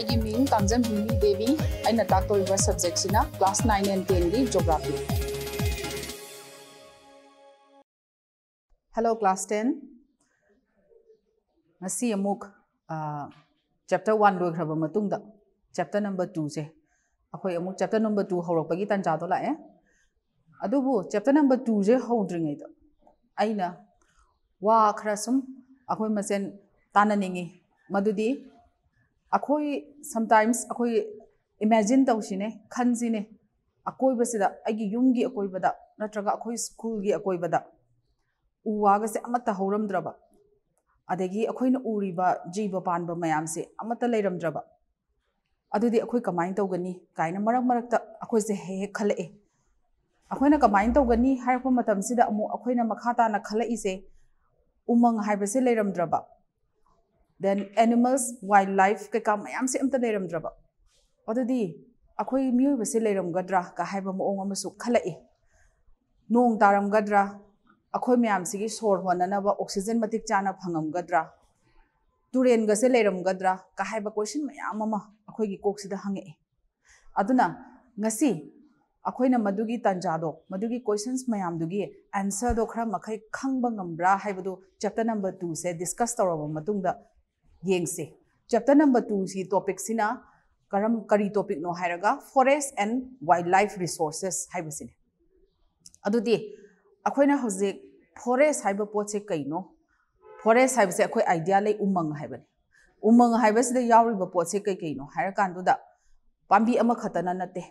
आई Ming कंजम देवी अगर तक subject class nine and ten की geography hello class ten chapter one लोब चैप्टर नंबर टू से अखोम चैप्टर नंबर टू हौर की तंजाद लाए अब चैप्टर नंबर टू से हौद्रीद अगर वा खरा सूम अखोम तानी मधुदी अखोई समटाइम्स अखोई इमेजिन तौसीने खनसीने अकोबसीद यूम की अकोबद नत्रगा अखोई स्कूल की अकोबद उ वागसे अमत हौरमद्रब अदगी उब जीव पानब मैम से लेरमद्रब अखोई कमाय तौगनी काइना मरक मरक अखोइसे हे हे खल अखोइन कमाय तौगनी हारप मखा अमु खल उमंग हाइबसे लेरमद्रब then animals wildlife keka mayam se amta leiramdraba adudi akhoi mioi base leiramgadra ka haiba mo ong amasu khalai nong taramgadra akhoi mayam sigi sor honana ba oxygen matik chana phangamgadra turen ga se leiramgadra ka haiba question mayam ama akhoi gi kok sida hange aduna ngasi akhoi na madugi tanjado madugi questions mayam dugi answer do khra makhai khangba ngambra haiba do chapter number 2 se discuss tawra ba matung da ꯌꯦꯡꯁꯦ chapter number ꯇꯨꯒꯤ ꯇꯣꯄꯤꯛꯁꯤꯅ ꯀꯔꯝ ꯀꯔꯤ ꯇꯣꯄꯤꯛꯅꯣ ꯍꯥꯏꯔꯒ forest and wildlife resources ꯍꯥꯏꯕꯁꯤꯅꯤ ꯑꯗꯨꯗꯤ ꯑꯩꯈꯣꯏꯅ ꯍꯧꯖꯤꯛ ꯐꯣꯔꯦꯁ ꯍꯥꯏꯕ ꯄꯣꯠꯁꯦ ꯀꯩꯅꯣ ꯐꯣꯔꯦꯁ ꯍꯥꯏꯕꯁꯦ ꯑꯩꯈꯣꯏ ꯑꯥꯏꯗꯤꯌꯥ ꯂꯩ ꯎꯃꯪ ꯍꯥꯏꯕꯅꯤ ꯎꯃꯪ ꯍꯥꯏꯕꯁꯤꯗ ꯌꯥꯎꯔꯤꯕ ꯄꯣꯠꯁꯦ ꯀꯩ ꯀꯩꯅꯣ ꯍꯥꯏꯔꯀꯥꯟꯗꯨꯗ ꯄꯥꯝꯕꯤ ꯑꯃꯈꯛꯇꯅ ꯅꯠꯇꯦ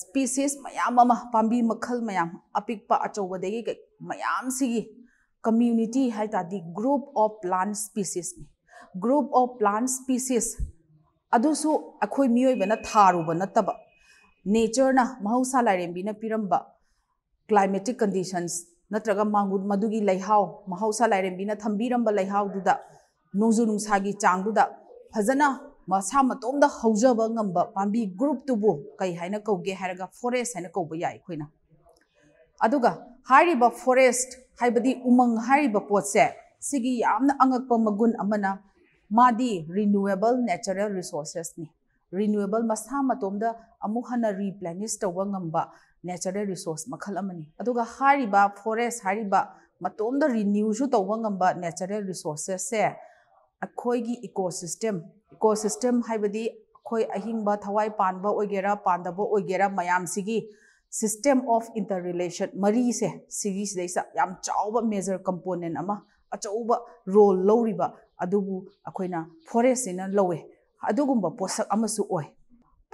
ꯁ꯭ꯄꯤꯁꯤꯁ ꯃꯌꯥꯝ ꯑꯃ ꯄꯥꯝꯕꯤ ꯃꯈꯜ ꯃꯌꯥꯝ ꯑꯄꯤꯛꯄ ꯑꯆꯧꯕꯗꯒꯤ ꯃꯌꯥꯝꯁꯤꯒꯤ ꯀꯝꯃ꯭ꯌꯨꯅꯤꯇꯤ ꯍꯥꯏ ꯇꯥꯔꯗꯤ ꯒ꯭ꯔꯨꯞ ꯑꯣꯐ ꯄ꯭ꯂꯥꯟ ꯁ꯭ꯄꯤꯁꯤꯁꯅꯤ ꯒ꯭ꯔꯨꯞ ꯑꯣꯐ ꯄ꯭ꯂꯥꯟ ꯁ꯭ꯄꯤꯁꯤꯁ ꯑꯗꯨꯁꯨ ꯑꯩꯈꯣꯏ ꯃꯤꯑꯣꯏꯕꯅ ꯊꯥꯔꯨꯕ ꯅꯠꯇꯕ ꯅꯦꯆꯔꯅ ꯃꯍꯧꯁꯥ ꯂꯥꯏꯔꯦꯝꯕꯤꯅ ꯄꯤꯔꯝꯕ ꯀ꯭ꯂꯥꯏꯃꯦꯇꯤꯛ ꯀꯟꯗꯤꯁꯟꯁ ꯅꯠꯇ꯭ꯔꯒ ꯃꯥꯡꯒꯨꯟ ꯃꯗꯨꯒꯤ ꯂꯩꯍꯥꯎ ꯃꯍꯧꯁꯥ ꯂꯥꯏꯔꯦꯝꯕꯤꯅ ꯊꯝꯕꯤꯔꯝꯕ ꯂꯩꯍꯥꯎꯗꯨꯗ ꯅꯣꯡꯖꯨ ꯅꯨꯡꯁꯥꯒꯤ ꯆꯥꯡꯗꯨꯗ ꯐꯖꯅ ꯃꯁꯥ ꯃꯇꯣꯝꯗ ꯍꯧꯖꯕ ꯉꯝꯕ ꯄꯥꯝꯕꯤ ꯒ꯭ꯔꯨꯞꯇꯨꯕꯨ ꯀꯩ ꯍꯥꯏꯅ ꯀꯧꯒꯦ ꯍꯥꯏꯔꯒ ꯐꯣꯔꯦꯁ ꯍꯥꯏꯅ ꯀꯧꯕ ꯌꯥꯏ ꯑꯩꯈꯣꯏꯅ ꯑꯗꯨꯒ ꯍꯥꯏꯔꯤꯕ ꯐꯣꯔꯦꯁ ꯍꯥꯏꯕꯗꯤ ꯎꯃꯪ ꯍꯥꯏꯔꯤꯕ ꯄꯣꯠꯁꯦ ꯁꯤꯒꯤ ꯌꯥꯝꯅ ꯑꯉꯛꯄ ꯃꯒꯨꯟ ꯑꯃꯅ मादी रिन्यूएबल नेचुरल रिसोर्सेस ने रिन्यूएबल मसा मतोम अमुन रिप्लेनिश तब गम नेचुरल रिसोर्स फॉरेस मतोम रिन्यू तब गम नेचुरल रिसोर्सेसे इकोसिस्टम इकोसिस्टम है खो अहिंग थवाई पानब ओगेर पानब ओगेर मैम सिस्टम ऑफ इंटर रिलेशन मरीसे मेजर कंपोनेंट कम्पोनेंट अचौब रोल लौरीब ꯑꯗꯨꯕꯨ ꯑꯩꯈꯣꯏꯅ ꯐꯣꯔꯦꯁꯁꯤꯅ ꯂꯧꯋꯦ ꯑꯗꯨꯒꯨꯝꯕ ꯄꯣꯠꯁꯛ ꯑꯃꯁꯨ ꯑꯣꯏ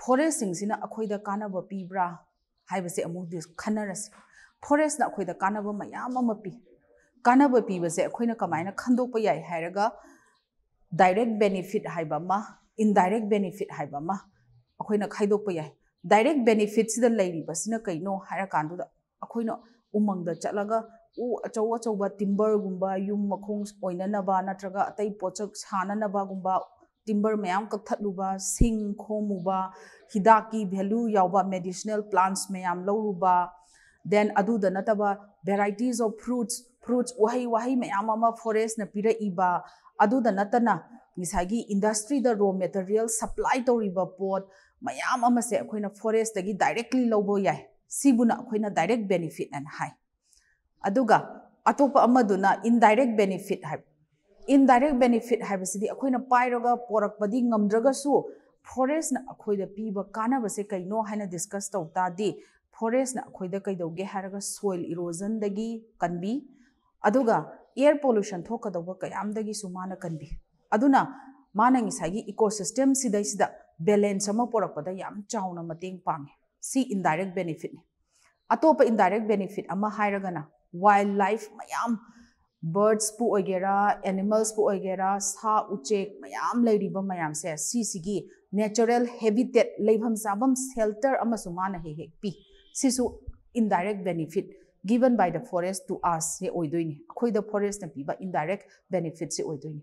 ꯐꯣꯔꯦꯁꯁꯤꯡꯁꯤꯅ ꯑꯩꯈꯣꯏꯗ ꯀꯥꯟꯅꯕ ꯄꯤꯕ꯭ꯔꯥ ꯍꯥꯏꯕꯁꯦ ꯑꯃꯨꯛ ꯈꯟꯅꯔꯁꯤ ꯐꯣꯔꯦꯁꯅ ꯑꯩꯈꯣꯏꯗ ꯀꯥꯟꯅꯕ ꯃꯌꯥꯝ ꯑꯃ ꯄꯤ ꯀꯥꯟꯅꯕ ꯄꯤꯕꯁꯦ ꯑꯩꯈꯣꯏꯅ ꯀꯃꯥꯏꯅ ꯈꯟꯗꯣꯛꯄ ꯌꯥꯏ ꯍꯥꯏꯔꯒ ꯗꯥꯏꯔꯦꯛ ꯕꯦꯅꯤꯐꯤꯠ ꯍꯥꯏꯕ ꯑꯃ ꯏꯟꯗꯥꯏꯔꯦꯛ ꯕꯦꯅꯤꯐꯤꯠ ꯍꯥꯏꯕ ꯑꯃ ꯑꯩꯈꯣꯏꯅ ꯈꯥꯏꯗꯣꯛꯄ ꯌꯥꯏ ꯗꯥꯏꯔꯦꯛ ꯕꯦꯅꯤꯐꯤꯠꯁꯤꯗ ꯂꯩꯔꯤꯕꯁꯤꯅ ꯀꯩꯅꯣ ꯍꯥꯏꯔꯀꯥꯟꯗꯨꯗ ꯑꯩꯈꯣꯏꯅ ꯎꯃꯪꯗ ꯆꯠꯂꯒ उ अचौ अचौब तिम्बर गुब यू मखोंब नत पोचक सानगुब तिम्बर मैं कथलुब सिंह खोमुब हिदा की भेलू याब मेडिशनल प्लांट्स मैं लौरुब दें नब वेराइटीज ऑफ फ्रूट्स फ्रूट्स वह वह मैम फोरेस्ट पीरइब अदनाग इंडस्ट्रीद रो मेटेरियल सप्लाई तौरीब पोट मैं फोरेस्ट दाइरेक्ली लो जाए सिबना अखोना डायरेक्ट बेनीफिट है अतोपना इनडाइरेक्ट बेनीफिट है इनडाइरेक्ट बेनीफिट है अखोना पाग पोरपद्रगू फोरेस अखोद पीब कानबसे कहो है डिस्कस तौता फोरेस अखोद कईदे है सोल इरोजन कनबी एयर पोलूशन थोकदब कयामु मान भी मानसा सिस्टम सिद्ध बेलेंस पोरपद चाउन पाए इनडाइरेक्ट बेनीफिट अटोप इनडाइरेक्ट बेनीफिट वाइल्ड लाइफ मैम बर्ड्स पु ओगेरा एनिमल्स पु सा उचेक मैम लेरीब मैम से सीसीगी नेचुरल हैबिटेट लेबम चाबम सेल्टर अमसु हे पी सिसु indirect benefit given by the forest to us से ओइदोइनि अखोइ द फॉरेस्ट ने से ओइदोइनि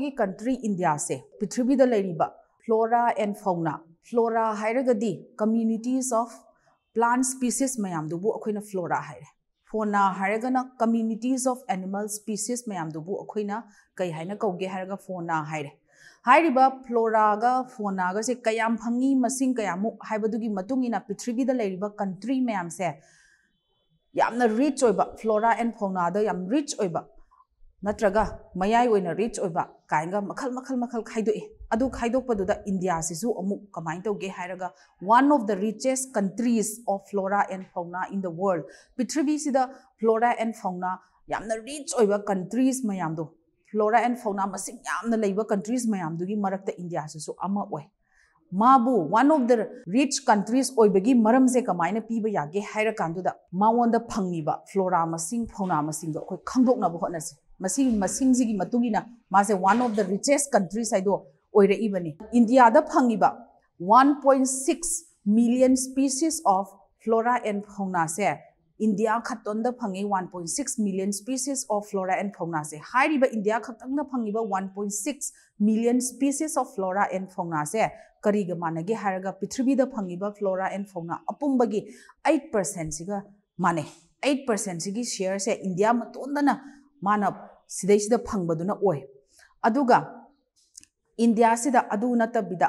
की कंट्री इंडिया से पृथ्वी the flora and fauna flora हायरगदी कम्युनिटीज ऑफ प्लांट स्पीसीज मैम फ्लोरा हायरे fauna communities of animal species मैम कई है कौगे है फोना है फ्लोराग फोनाग से क्या फंगी मैं क्या पृथ्वी पृथ्वीद कंट्री मैम से रिच होब फ्लोरा एंड फोनाद रिच होब नत्रग मयाई रिच होब ꯀꯥꯏꯅꯒ ꯃꯈꯜ ꯃꯈꯜ ꯃꯈꯜ ꯈꯥꯏꯗꯣꯛꯏ ꯑꯗꯨ ꯈꯥꯏꯗꯣꯛꯄꯗꯨꯗ ꯏꯟꯗꯤꯌꯥꯁꯤꯁꯨ ꯑꯃꯨꯛ ꯀꯃꯥꯏꯅ ꯇꯧꯒꯦ ꯍꯥꯏꯔꯒ one of the richest countries of flora and fauna in the world ꯄ꯭ꯔꯤꯊꯤꯕꯤꯁꯤꯗ ꯐ꯭ꯂꯣꯔꯥ ꯑꯦꯟ ꯐꯥꯎꯅꯥ ꯌꯥꯝꯅ ꯔꯤꯆ ꯑꯣꯏꯕ ꯀꯟꯇ꯭ꯔꯤꯁ ꯃꯌꯥꯝꯗꯣ ꯐ꯭ꯂꯣꯔꯥ ꯑꯦꯟ ꯐꯥꯎꯅꯥ ꯃꯁꯤꯡ ꯌꯥꯝꯅ ꯂꯩꯕ ꯀꯟꯇ꯭ꯔꯤꯁ ꯃꯌꯥꯝꯗꯨꯒꯤ ꯃꯔꯛꯇ ꯏꯟꯗꯤꯌꯥꯁꯤꯁꯨ ꯑꯃ ꯑꯣꯏ ꯃꯥꯕꯨ one of the rich countries ꯑꯣꯏꯕꯒꯤ ꯃꯔꯝꯁꯦ ꯀꯃꯥꯏꯅ ꯄꯤꯕ ꯌꯥꯒꯦ ꯍꯥꯏꯔꯀꯥꯟꯗꯨꯗ ꯃꯉꯣꯟꯗ ꯐꯪꯉꯤꯕ ꯐ꯭ꯂꯣꯔꯥ ꯃꯁꯤꯡ ꯐꯧꯅꯥ ꯃꯁꯤꯡꯗꯣ ꯑꯩꯈꯣꯏ ꯈꯪꯗꯣꯛꯅꯕ ꯍꯣꯠꯅꯁꯤ मासे one of the richest country सैदरबी इंडियाद फंगीब one point six million species of flora and fauna से इंडिया खत्त फंगे one point six million species of flora and fauna से इंडिया खत्त फंगीब one point six million species of flora and fauna से करीग मानगे पृथ्वीद फंगीब फ्लोरा एंड फौना अपुब की एट पर्सेंट माने एट पर्सेंट सेयर से इंडिया मतदना माना सिदैसिदा फंगबदुना ओय अदुगा इंडिया सिदा अदु नतबिदा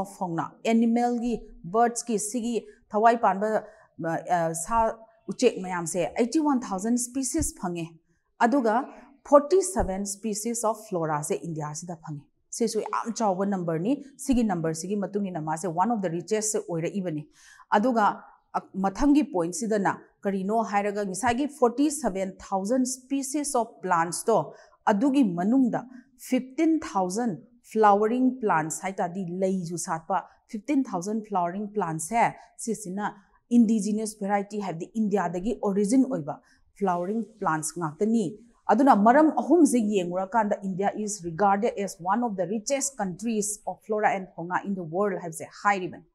ऑफ फौना एनिमल की बर्ड्स की सिगी थवाई सा उचे मैम से 81000 स्पीसीस फंगे फोर्टी 47 स्पीसीस ऑफ फ्लोरा से इंडिया से फंगे से नंबर नंबर से मासे वन ऑफ द रिचेस्ट ओइरा ꯃꯊꯪꯒꯤ ꯄꯣꯏꯟꯁꯤꯗꯅ ꯀꯔꯤꯅꯣ ꯍꯥꯏꯔꯒ ꯉꯁꯥꯏꯒꯤ forty seven thousand species of ꯄ꯭ꯂꯥꯟꯁꯇꯣ ꯑꯗꯨꯒꯤ ꯃꯅꯨꯡꯗ ꯐꯤꯐꯇꯤꯟ ꯊꯥꯎꯖꯟ ꯐ꯭ꯂꯥꯋꯔꯤꯡ ꯄ꯭ꯂꯥꯟꯁ ꯍꯥꯏꯇꯥꯔꯗꯤ ꯂꯩꯁꯨ ꯁꯥꯠꯄ ꯐꯤꯐꯇꯤꯟ ꯊꯥꯎꯖꯟ ꯐ꯭ꯂꯥꯋꯔꯤꯡ ꯄ꯭ꯂꯥꯟꯁꯦ ꯁꯤꯁꯤꯅ ꯏꯟꯗꯤꯖꯤꯅꯁ ꯚꯦꯔꯥꯏꯇꯤ ꯍꯥꯏꯕꯗꯤ ꯏꯟꯗꯤꯌꯥꯗꯒꯤ ꯑꯣꯔꯤꯖꯤꯟ ꯑꯣꯏꯕ ꯐ꯭ꯂꯥꯋꯔꯤꯡ ꯄ꯭ꯂꯥꯟꯁ ꯉꯥꯛꯇꯅꯤ ꯑꯗꯨꯅ ꯃꯔꯝ ꯑꯍꯨꯝꯁꯦ ꯌꯦꯡꯉꯨꯔꯀꯥꯟꯗ India is regarded as one of the richest countries of flora and fauna in the world ꯍꯥꯏꯕꯁꯦ ꯍꯥꯏꯔꯤꯕꯅꯤ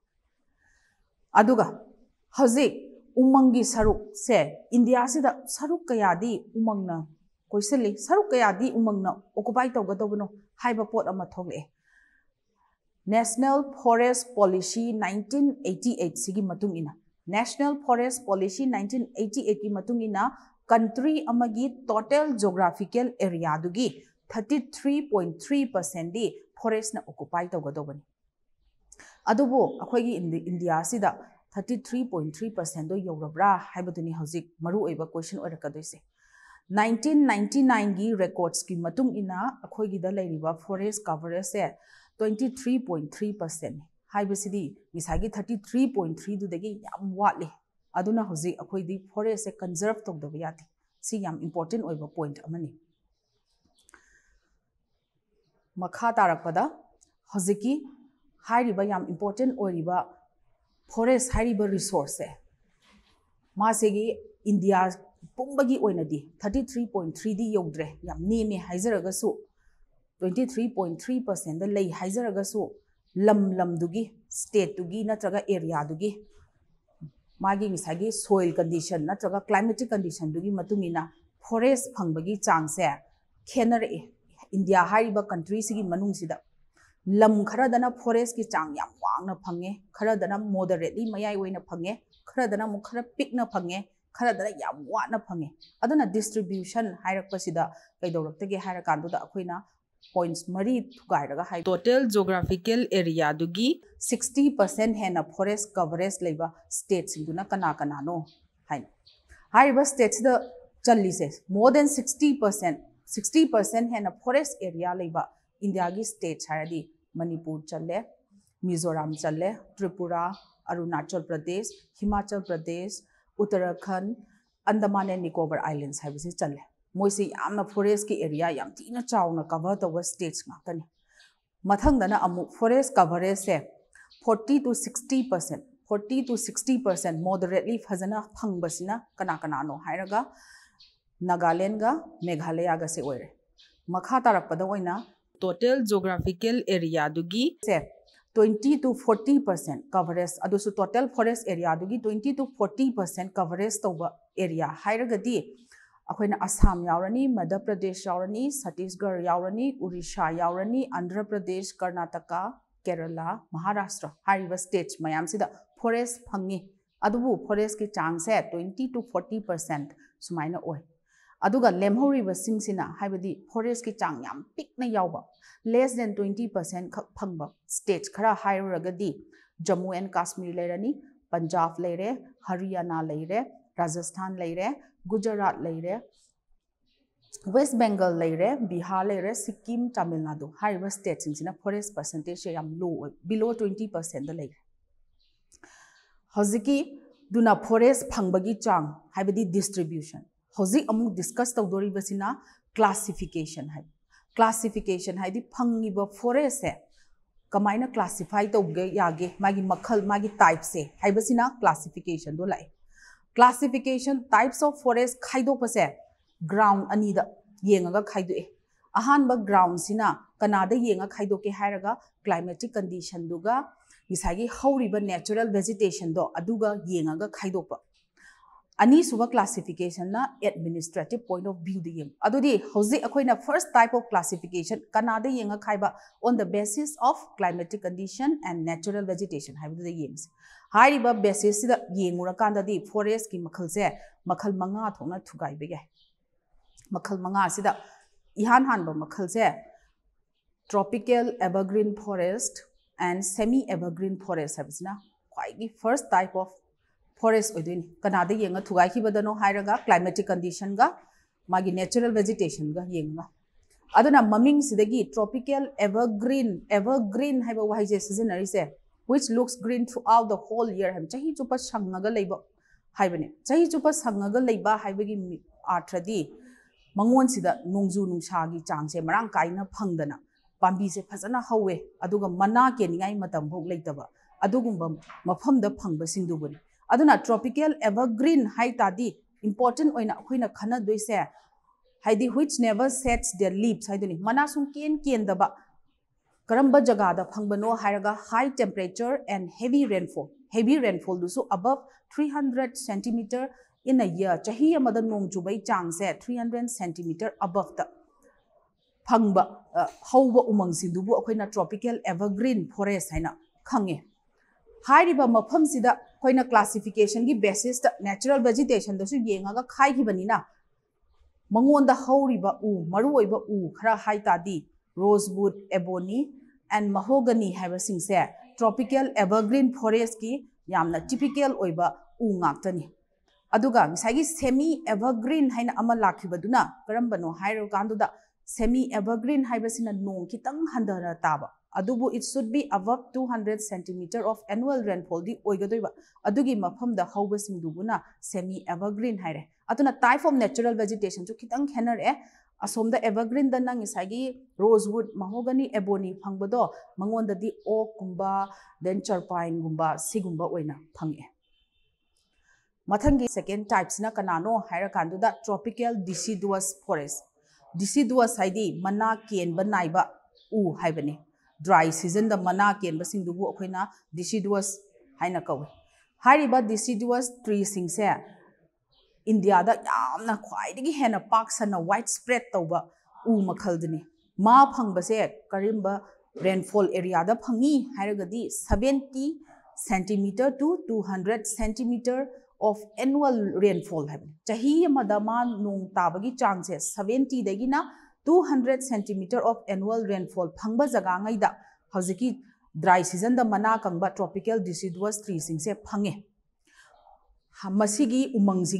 ꯑꯗꯨꯒ ꯍꯧꯖꯤꯛ ꯎꯃꯪꯒꯤ ꯁꯔꯨꯛꯁꯦ ꯏꯟꯗꯤꯌꯥꯁꯤꯗ ꯁꯔꯨꯛ ꯀꯌꯥꯗꯤ ꯎꯃꯪꯅ ꯀꯣꯏꯁꯤꯜꯂꯤ ꯁꯔꯨꯛ ꯀꯌꯥꯗꯤ ꯎꯃꯪꯅ ꯑꯣꯀꯨꯄꯥꯏ ꯇꯧꯒꯗꯧꯕꯅꯣ ꯍꯥꯏꯕ ꯄꯣꯠ ꯑꯃ ꯊꯣꯛꯂꯛꯑꯦ national forest policy nineteen eighty eight ꯁꯤꯒꯤ ꯃꯇꯨꯡ ꯏꯟꯅ national forest policy nineteen eighty ꯑꯩꯠꯀꯤ ꯃꯇꯨꯡ ꯏꯟꯅ ꯀꯟꯇ꯭ꯔꯤ ꯑꯃꯒꯤ ꯇꯣꯇꯦꯜ ꯖꯣꯒ꯭ꯔꯥꯐꯤꯀꯦꯜ ꯑꯦꯔꯤꯌꯥꯗꯨꯒꯤ ꯊꯥꯔꯇꯤ ꯊ꯭ꯔꯤ ꯄꯣꯏꯟ ꯊ꯭ꯔꯤ ꯄꯔꯁꯦꯟꯗꯤ ꯐꯣꯔꯦꯁꯅ ꯑꯣꯀꯨꯄꯥꯏ ꯇꯧꯒꯗꯧꯕꯅꯤ ꯑꯗꯨꯕꯨ ꯑꯩꯈꯣꯏꯒꯤ ꯏꯟꯗꯤꯌꯥꯁꯤꯗ थर्टी थ्री ꯄꯣꯏꯟ ꯊ꯭ꯔꯤ ꯄꯔꯁꯦꯟꯗꯣ ꯌꯧꯔꯕ꯭ꯔꯥ ꯍꯥꯏꯕꯗꯨꯅꯤ ꯍꯧꯖꯤꯛ ꯃꯔꯨꯑꯣꯏꯕ ꯀꯣꯏꯁꯟ ꯑꯣꯏꯔꯛꯀꯗꯣꯏꯁꯦ ꯅꯥꯏꯟꯇꯤꯟ ꯅꯥꯏꯟꯇꯤ ꯅꯥꯏꯟꯒꯤ ꯔꯦꯀꯣꯔꯠꯁꯀꯤ ꯃꯇꯨꯡ ꯏꯟꯅ ꯑꯩꯈꯣꯏꯒꯤꯗ ꯂꯩꯔꯤꯕ ꯐꯣꯔꯦꯁ ꯀꯚꯔꯦꯖꯁꯦ ꯇ꯭ꯋꯦꯟꯇꯤ पॉइंट थ्री परसेंट हाबसीदी मिसाई थर्टी थ्री पॉइंट थ्री वाटली अदुना हजिक अखोदी फॉरेस्ट से कंजर्व तौदब यादे सी इंपोर्टेंट होइब पॉइंट अमनी मखा तारकपदा हजिकी इंपोर्टेंट ꯐꯣꯔꯦꯁ ꯍꯥꯏꯔꯤꯕ ꯔꯤꯁꯣꯔꯁꯁꯦ ꯃꯥꯁꯤꯒꯤ ꯏꯟꯗꯤꯌꯥ ꯄꯨꯝꯕꯒꯤ ꯑꯣꯏꯅꯗꯤ ꯊꯥꯔꯇꯤ ꯊ꯭ꯔꯤ ꯄꯣꯏꯟ ꯊ꯭ꯔꯤꯗꯤ ꯌꯧꯗ꯭ꯔꯦ ꯌꯥꯝ ꯅꯦꯝꯃꯦ ꯍꯥꯏꯖꯔꯒꯁꯨ ꯇ꯭ꯋꯦꯟꯇꯤ ꯊ꯭ꯔꯤ ꯄꯣꯏꯟ ꯊ꯭ꯔꯤ ꯄꯔꯁꯦꯟꯗ ꯂꯩ ꯍꯥꯏꯖꯔꯒꯁꯨ ꯂꯝ ꯂꯝꯗꯨꯒꯤ ꯁ꯭ꯇꯦꯠꯇꯨꯒꯤ ꯅꯠꯇ꯭ꯔꯒ ꯑꯦꯔꯤꯌꯥꯗꯨꯒꯤ मागी मिसागी सोइल कंडीशन नत्रगा क्लाइमेटिक कंडीशन दुगी मतुंगिना फॉरेस्ट फंगबगी चांगसे खेनर इंडिया हाइब कंट्री सिगी मनुंग सिदा लम खरदना फॉरेस्ट की चांग याम ꯋꯥꯡꯅ ꯐꯪꯉꯦ ꯈꯔꯗꯅ ꯃꯣꯗꯔꯦꯠꯂꯤ ꯃꯌꯥꯏ ꯑꯣꯏꯅ ꯐꯪꯉꯦ ꯈꯔꯗꯅ ꯑꯃꯨꯛ ꯈꯔ ꯄꯤꯛꯅ ꯐꯪꯉꯦ ꯈꯔꯗꯅ ꯌꯥꯝ ꯋꯥꯠꯅ ꯐꯪꯉꯦ ꯑꯗꯨꯅ ꯗꯤꯁꯇ꯭ꯔꯤꯕ꯭ꯌꯨꯁꯟ ꯍꯥꯏꯔꯛꯄꯁꯤꯗ ꯀꯩꯗꯧꯔꯛꯇꯒꯦ ꯍꯥꯏꯔ ꯀꯥꯟꯗꯨꯗ ꯑꯩꯈꯣꯏꯅ ꯄꯣꯏꯟꯁ ꯃꯔꯤ ꯊꯨꯒꯥꯏꯔꯒ ꯍꯥꯏ ꯇꯣꯇꯦꯜ ꯖꯣꯒ꯭ꯔꯥꯐꯤꯀꯦꯜ ꯑꯦꯔꯤꯌꯥꯗꯨꯒꯤ ꯁꯤꯛꯁꯇꯤ ꯄꯔꯁꯦꯟ ꯍꯦꯟꯅ ꯐꯣꯔꯦꯁ ꯀꯚꯔꯦꯖ ꯂꯩꯕ ꯁ꯭ꯇꯦꯠꯁꯤꯡꯗꯨꯅ ꯀꯅꯥ ꯀꯅꯥꯅꯣ ꯍꯥꯏꯅ ꯍꯥꯏꯔꯤꯕ ꯁ꯭ꯇꯦꯠꯁꯤꯗ ꯆꯜꯂꯤꯁꯦ more than sixty percent sixty percent ꯍꯦꯟꯅ ꯐꯣꯔꯦꯁ ꯑꯦꯔꯤꯌꯥ ꯂꯩꯕ ꯏꯟꯗꯤꯌꯥꯒꯤ ꯁ꯭ꯇꯦꯠꯁ ꯍꯥꯏꯔꯗꯤ ꯃꯅꯤꯄꯨꯔ ꯆꯜꯂꯦ मिजोराम चले त्रिपुरा अरुणाचल प्रदेश हिमाचल प्रदेश उत्तराखंड अंडमान एंड निकोबर आइलैंड्स है चले मोसे फॉरेस्ट की एरिया यम तीन चाउन कवर तब स्टेट्स गातने मथंगदना अमुक फॉरेस्ट कवरेज से forty to sixty percent forty to sixty percent moderately फजना फंग कना कनानो है नागालैंडगा मेघालयगा से मखा टोटल जोग्राफिकल एरिया से twenty to forty percent coverage अदुसु total forest area twenty to forty percent coverage तब एरिया है अखोना असम यावरनी मध्य प्रदेश यावरनी छत्तीसगढ़ यावरनी उड़ीसा यावरनी आंध्र प्रदेश कर्नाटक केरला महाराष्ट्र हारिब स्टेट मैम से फॉरेस्ट फंगी अब फॉरेस्ट की चांस है ट्वेंटी टू फोर्टी पर्सेंट सुमाइना फॉरेस्ट की चांग याम पिकने याव लेस देन ट्वेंटी पर्सेंट खब स्टेट्स खरा हाई जम्मू एंड काश्मीर ले पंजाब लेर हरियाणा लेर राजस्थान ले गुजरात लेर वेस्ट बेंगल लेर बिहार लेर सिक्किम तमिलनाडु हाई स्टेट फॉरेस्ट पर्सेंटेज से लो बिलो ट्वेंटी पर्सेंट ले फॉरेस्ट फंग चांग डिस्ट्रीब्यूशन होजी अमुक डिस्कस तौदोरीबसिना क्लासीफिकेसन है क्लासीफिकेसन है फंगीब फोरेस कमाय क्लासीफाई तौगे यागे मागे मखल मागे टाइपसे हैबसिना क्लासीफिकेसन लाए क्लासीफिकेसन टाइप्स ऑफ फोरेस खाइदोपसे ग्राउंड अनीद येंगा खाइदुए अहानब ग्राउंड सिना कनाद येंगा खाइदोके हायरगा क्लाइमेटिक कंडीशन दुगा मिसाइगी हौरीब नेचुरल वेजिटेशन दो अदुगा येंगा खाइदोप अनीसुब classification administrative point of view view first type of classification कनाद ये on the basis of climatic condition and natural vegetation है बेसीसद येंगुरकानदी फोरेस्ट की मलसे मल मंगा थोना थुगाइब मंगा इहान हाब मलसे से tropical evergreen forest and semi evergreen forest है खाई फर्स्ट टाइप ऑफ फॉरेस्ट कनाद येंग थुगाबदनो क्लाइमेटिक कंडीशन मांग नेचुरल वेजिटेशन येगा ममी ट्रॉपिकल एवरग्रीन एवरग्रीन है वहजे सिजनरीसे which looks green throughout the whole year है चाह चुप संगने चाह चुप संग आर्थ्रदी मंगों से नोजू नुसा की चांगे मरंग कई फंगदना पाबी से फजन हौए मना केनी मतभ लेतब अगुब मफमद फंगबूबनी अदुना ट्रॉपिकल एवरग्रीन हाई तादी इंपॉर्टेंट ओइना अखुइना खना दोइसे हाइदी which never sheds their leaves हाइदुनी मना सुम केन केन दबा करम्ब जगह द फंगबनो हायरगा high temperature and heavy rainfall heavy rainfall दुसु above 300 centimetre in a year चाही अमद नोंग जुबई चांग से 300 सेंटीमीटर अबव द फंगब हौब उमंग सिंदुबु अखुइना ट्रॉपिकल एवरग्रीन फॉरेस्ट हाइना खंगे हाइरिबा मफम सिदा अखोन क्लासीफिकेशन की बेसीस नेचुरल वेजिटेशन येगा खाईबनी मंगोद हौरीब उ मरूब उ खर हाई रोजवुड एबोनी एंड महोगनी है ट्रॉपिकल एवरग्रीन फॉरेस्ट की यामना टिपिकल उ ngaktani aduga ngisagi semi evergreen haina ama lakhibaduna karambano hairo kanduda semi evergreen haibasina nong kitang handara taba adubu it should be above 200 centimeter of annual rainfall di oigadoiba adugi mafam da hauba sing dubuna semi evergreen haire atuna type of natural vegetation chu kitang khenar e asom da evergreen da nang isagi rosewood mahogany ebony phangbodo mangon da di oak kumba then charpine gumba sigumba oina phange mathangi second types na kanano haira kandu da tropical deciduous forest deciduous haidi mana kenba naiba u haibani dry ꯁꯤꯖꯟꯗ ꯃꯅꯥ ꯀꯦꯟꯕꯁꯤꯡꯗꯨꯕꯨ ꯑꯩꯈꯣꯏꯅ ꯗꯤꯁꯤꯗꯨꯋꯁ ꯍꯥꯏꯅ ꯀꯧꯏ ꯍꯥꯏꯔꯤꯕ ꯗꯤꯁꯤꯗꯨꯋꯁ ꯇ꯭ꯔꯤꯁꯤꯡꯁꯦ ꯏꯟꯗꯤꯌꯥꯗ ꯌꯥꯝꯅ ꯈ꯭ꯋꯥꯏꯗꯒꯤ ꯍꯦꯟꯅ ꯄꯥꯛ ꯁꯟꯅ ꯋꯥꯏꯗ ꯁ꯭ꯄ꯭ꯔꯦꯗ ꯇꯧꯕ ꯎ ꯃꯈꯜꯗꯨꯅꯤ ꯃꯥ ꯐꯪꯕꯁꯦ ꯀꯔꯝꯕ ꯔꯦꯟꯐꯣꯜ ꯑꯦꯔꯤꯌꯥꯗ ꯐꯪꯏ ꯍꯥꯏꯔꯒꯗꯤ seventy centimetre to two hundred centimetre of annual rainfall ꯍꯥꯏꯕꯅꯤ ꯆꯍꯤ ꯑꯃꯗ ꯃꯥ ꯅꯣꯡ ꯇꯥꯕꯒꯤ ꯆꯥꯡꯁꯦ ꯁꯕꯦꯟꯇꯤꯗꯒꯤꯅ two hundred centimetre of annual rainfall फंग जगह हजी द्राई सीजन मना कंब ट्रॉपिकल डिसीडस ट्री से फंगे उमंग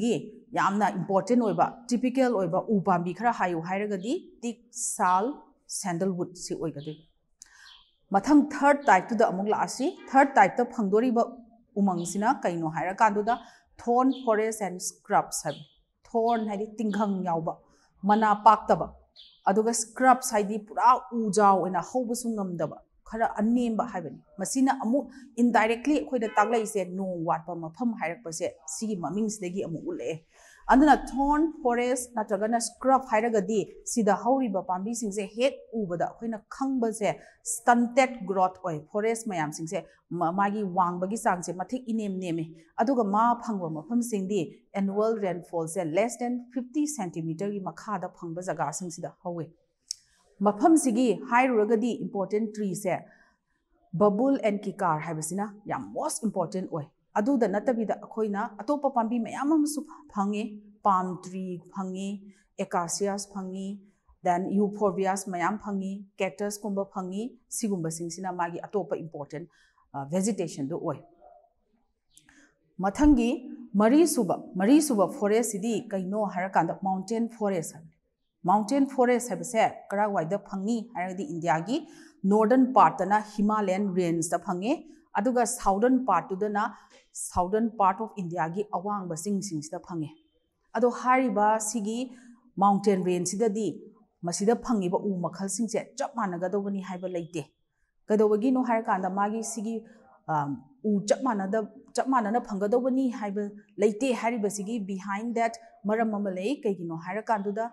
इंपोर्टेंट हो टिपिकल उ पाबी खर हाउ है टिक साल सेंडलवुड से मथं थर्ड टाइप लासी थर्ड टाइप फंगदरीब उमंग कौ है थोन फॉरेस्ट एंड स्क्रब्स थोन है तिघ मना पाब ꯑꯗꯨꯒ ꯁ꯭ꯀ꯭ꯔꯞꯁ ꯍꯥꯏꯗꯤ ꯄꯨꯔꯥ ꯎꯖꯥꯎ ꯑꯣꯏꯅ ꯍꯧꯕꯁꯨ ꯉꯝꯗꯕ ꯈꯔ ꯑꯅꯦꯝꯕ ꯍꯥꯏꯕꯅꯤ ꯃꯁꯤꯅ ꯑꯃꯨꯛ ꯏꯟꯗꯥꯏꯔꯦꯛꯂꯤ ꯑꯩꯈꯣꯏꯗ ꯇꯥꯛꯂꯛꯏꯁꯦ ꯅꯣꯡ ꯋꯥꯠꯄ ꯃꯐꯝ ꯍꯥꯏꯔꯛꯄꯁꯦ ꯁꯤꯒꯤ ꯃꯃꯤꯡꯁꯤꯗꯒꯤ ꯑꯃꯨꯛ ꯎꯠꯂꯛꯑꯦ थोन फोरेस्ट नागरना स्क्रब है पाबी से हेट उबदा खबे स्टंटेड ग्रोथ हो फोरेस्ट मैम से वागे चाचे मथे इनम नेमे फंग मौम से एनुअल रेनफॉल से लेस दें फिफ्टी सेंटीमीटर की मखाद फंग जगह मफम से इंपोर्टें ट्री से बबुल एंड किकार है मोस्ट इंपोर्टें अटोप पा मैमु फे पाम ट्री फे एकास फे दें यू फोरवियास मैम फे कैक्टस कुंब फे सिंगे अतोप इंपोर्टें वेजिटेशन दो मथंगी मरीसुब मरीसुब फोरेस्टी कई हरक माउंटेन फोरेस्ट माउंटेन फोरेस्टे कराई फंगी इंडिया की नोरदन पार्टन हिमालयन रेंज फंगे अदुगा साउदर्न पार्ट तुदना पार्ट ऑफ इंडिया की अवांग बसिंग सिंगसिदा फंगे अदो हारिबा सिगी माउंटेन रेंज सिददी मसिदा उ मखल सिंगसे चप मानगदोबनी हाइबा नो मागी उ चप मानदा चप मानना फंगदोबनी हाइबा लेते हारिबा बिहाइंड दैट मरम मले कैगिनो हार कांदुदा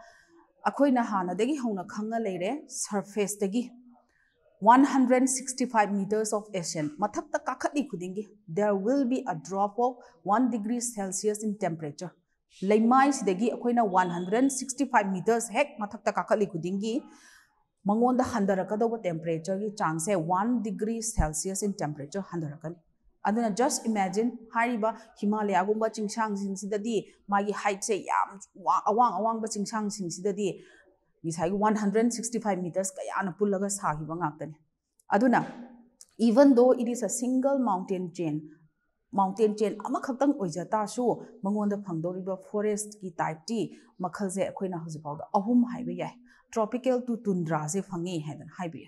अखोइना हानादगी हौना खंगा लेरे 165 meters of ocean mathak ta kakhatli khudingi there will be a drop of 1 degree celsius in temperature leimai sidagi akhoina 165 meters hek mathak ta kakhatli khudingi mangon da mangonda handarakadawa temperature gi chance 1 degree celsius in temperature handarakani aduna just imagine hariba himalaya gumba chingshang sing sidadi magi height se yam awang awang ba chingshang sing sidadi ꯉꯁꯥꯏꯒꯤ one hundred sixty five metres ꯀꯌꯥꯅ ꯄꯨꯜꯂꯒ ꯁꯥꯈꯤꯕ ꯉꯥꯛꯇꯅꯤ ꯑꯗꯨꯅ even though it is a single chain अमखक्तंग ओइजतासु मंगोंद फंगदोरिबा की टाइप की मखल जे अखोइना हजिबाउ द अहुम टू टुंड्रा जे फंगे है हाइबे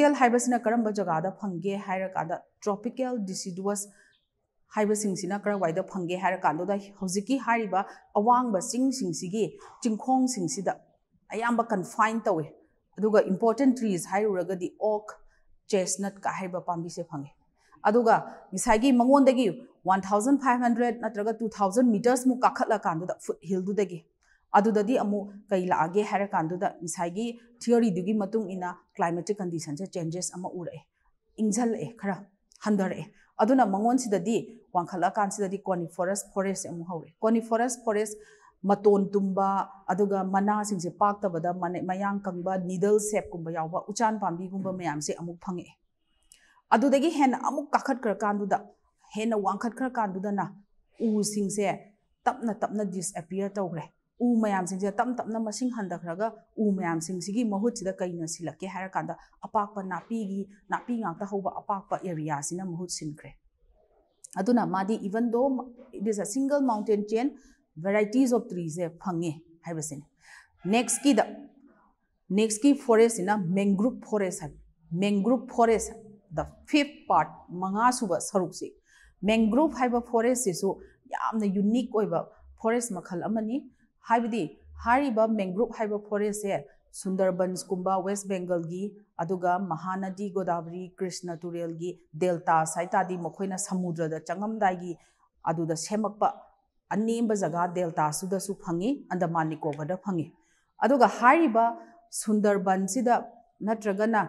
है हाइबसिना जगह फंगे हाइर का द है डिसिडुअस हाइबसिंगसिना कर वाइद फंगे हाइर का द अब कन्फाइन तौे अदुगा इम्पोर्टेंट ट्रीज है ओक चेस्टनट का है पाबी से फंगे अदुगा मिसाइगी मंगोंदगी 1500 नत्रगा 2000 मीटर्स मु काखला कांदुदा फुट हिल दुदगी अमु कई लागे हैसाई कांदुदा इना क्लाइमेटिक कंडीशन से चेंजेस अमा उरे इंजल खरा हंदर ए अदुना मंगोन सिददी वांखला कांसिददी कोनिफोरस फॉरेस्ट अमु फोरेस्ट मतों तुम्बा मना सिंगसे पाक तबदा मने मयांग सेप उचान पांबी कुंबा मयाम से फंगे हेन अमुक हेन वांखत उ सिंगसे तप तपना डिसअपियर उ मैम से तम तपना मसिंग उ मैम सिंगसिगी महुत सिदा कइना सिलके हर नापी गाता होबा एरिया महुत मादी even though it is a single mountain chain varieties of trees hai phange hai basin next ki da next ki forest na mangrove forest hai mangrove forest the fifth part manga suba saruk se mangrove hai ba forest se so yamna unique oi ba forest makhal amani hai bidi हारिबा mangrove हाइबा forest से Sundarbans कुंबा waste Bengal की अदुगा महानदी गोदावरी कृष्ण तुरेल की delta साइतादी मखोइना समुद्र the चंगमदाई की अदुदा सेमकपा अनेब जगह देलता फंगी अंदमान निकोबर फंगी सुंदरबन नगना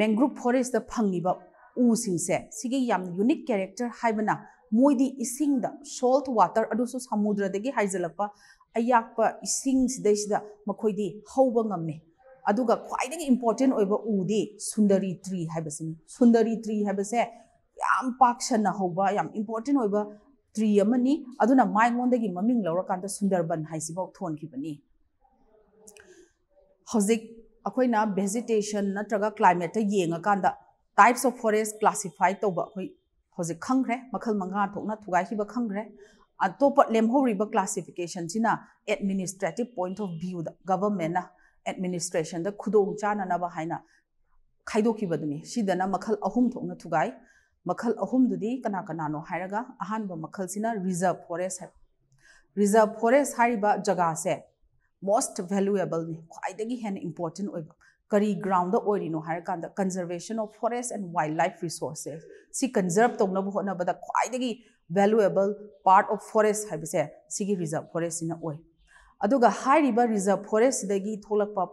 मैंग्रूव फोरेस्ट फंगीब उसे यूनिक कैरेक्टर है मोदी इसिंग सोल्ट वाटर समुद्रदगी हाइजलप अयाप इसी हब गमे खाई इंपोर्टेंट उदे सुंदरी ट्री है सुंदरी ट्री है पाक सन्न हब त्री माइंद मम्मी लौरक सुंदरबन थोबी अखोना भेजिटेशन नग क्लाइमेट ये टाइप्स ऑफ फॉरेस्ट क्लासीफाई तब अजी खंग्रे मखल मंगा थोड़ना थुगैब खंग्रे अतोप लेमहरीब क्लासीफिकेशन से administrative point of view government administration खुद चाणन है खादोंबदी मखल अहम थोड़ना थुगाई मखल अहुमदुदी कना कनानो हायरगा अहानब मखल रिजर्व फॉरेस्ट है रिजर्व फॉरेस्ट जगह से मोस्ट वैल्यूएबल ने खाई हेन इंपॉर्टेंट करी ग्राउंड ओइरिनो हायरकांद conservation of forest and wildlife resources सी कंजर्व तोनब होनबद ख्वाइदगी वैल्यूएबल पार्ट ऑफ फॉरेस्ट है सिगी रिजर्व फॉरेस्ट सिना ओइ रिजर्व फॉरेस्ट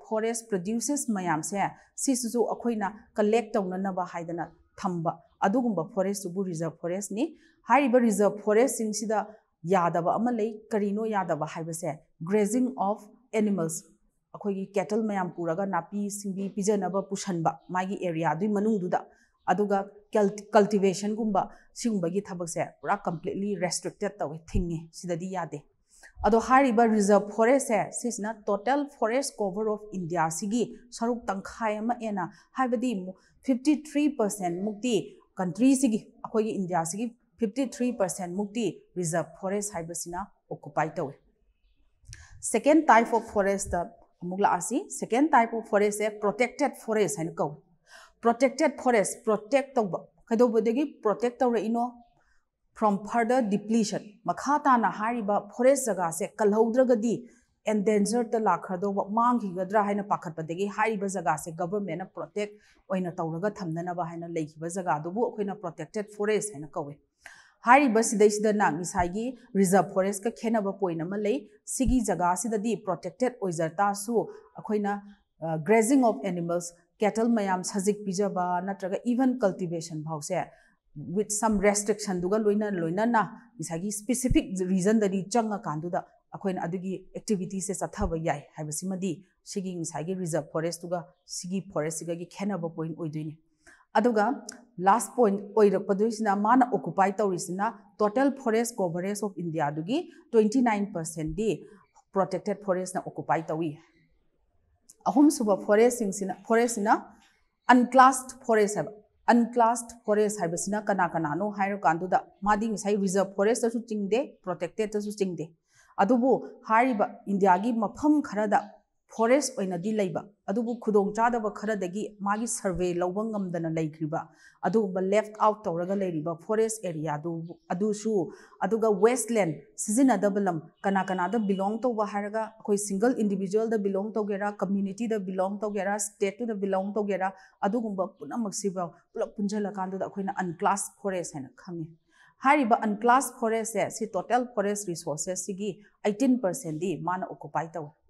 फॉरेस्ट प्रोड्यूसेस मयाम से सिसुसु अखोइना कलेक्ट तोननबा हाइदना थंबा ꯑꯗꯨꯒꯨꯝꯕ ꯐꯣꯔꯦꯁꯇꯨꯕꯨ ꯔꯤꯖꯔꯕ ꯐꯣꯔꯦꯁꯅꯤ ꯍꯥꯏꯔꯤꯕ ꯔꯤꯖꯔꯕ ꯐꯣꯔꯦꯁꯁꯤꯡꯁꯤꯗ ꯌꯥꯗꯕ ꯑꯃ ꯂꯩ ꯀꯔꯤꯅꯣ ꯌꯥꯗꯕ ꯍꯥꯏꯕꯁꯦ ꯒ꯭ꯔꯦꯖꯤꯡ ꯑꯣꯐ ꯑꯦꯅꯤꯃꯦꯜꯁ ꯑꯩꯈꯣꯏꯒꯤ ꯀꯦꯇꯜ ꯃꯌꯥꯝ ꯄꯨꯔꯒ ꯅꯥꯄꯤ ꯁꯤꯡꯕꯤ ꯄꯤꯖꯅꯕ ꯄꯨꯁꯟꯕ ꯃꯥꯒꯤ ꯑꯦꯔꯤꯌꯥꯗꯨꯒꯤ ꯃꯅꯨꯡꯗꯨꯗ अदुगा कल्टिवेशन गुम्बा सिगुम्बगी थबकसे पूरा कंप्लीटली रेस्ट्रिक्टेड तवे थिंगे सिददी यादे अदो हारिबा रिजर्व फॉरेस्ट है सिसना total forest cover of India सिगी सरुक तंखाय एना हाइबदी 53% मुक्ति कंट्रीसिगी अखोई इंडिया से फिफ्टी थ्री परसेंट मुक्ति रिजर्व फॉरेस्ट है ऑक्युपाई तौर सेकेंड टाइप ऑफ फॉरेस्ट अमुक लासी सेकेंड टाइप ऑफ फॉरेस्ट है प्रोटेक्टेड फॉरेस्ट है कौ प्रोटेक्टेड फॉरेस्ट प्रोटेक्ट तब कई प्रोटेक्ट इनो फ्रॉम फर्दर डिप्लीशन मखा ताना फॉरेस्ट जगह से कलहद्रगदी एंडेंजर द लाखद है पाखपदे जगह से गवर्मेंट प्रोटेक्ट तौर थम्नब जगह प्रोटेक्टेड फोरेस्ट है कौे हैदना रिजर्व फोरेस्ट खेनब पॉइंट जगह से प्रोटेक्टेड होजरता ग्रेजिंग ऑफ एनिमल्स कैटल मैं सजिक पीजब नग इवन कल्टिवेशन भावसे विथ सम रेस्ट्रिक्शन लोन लोनना स्पेसीफिक रीजनदी चंगकानद अखोन अदुगी एक्टिविटी से सथब याय हाबसिमदि सिगी ngसाigi reserve forest tuga sigi forest siga gi khenaba point oiduini aduga last point oirakpaduisina mana occupy taurisina total forest coverage of india dugi 29% di protected forest na occupy tawi ahum suba forest singsina forest na unclassed forest haba unclassed forest haibasina kana kana no hairu kandu da madi ngisai reserve forest da su chingde protected da su chingde अब India की मफम खरद forest खुद खरदी मांग survey लौबन लेग्रब left out तौर फोरेस्ट एरिया वेस्टलैंड लम कना कना बिलोंग तौब सिंगल इंडिविजुअल बिलोंग तौगेरा कम्युनिटी बिलोंग तौगेरा स्टेट बिलोंग तौगेरा पुनम सिब पुल पुंजल्द अन्क्लास फोरेस्ट है खाने अनक्लास फॉरेस्ट से टोटल फॉरेस्ट रिसोर्सेस की एटीन परसेंट मान ऑक्युपाई तौर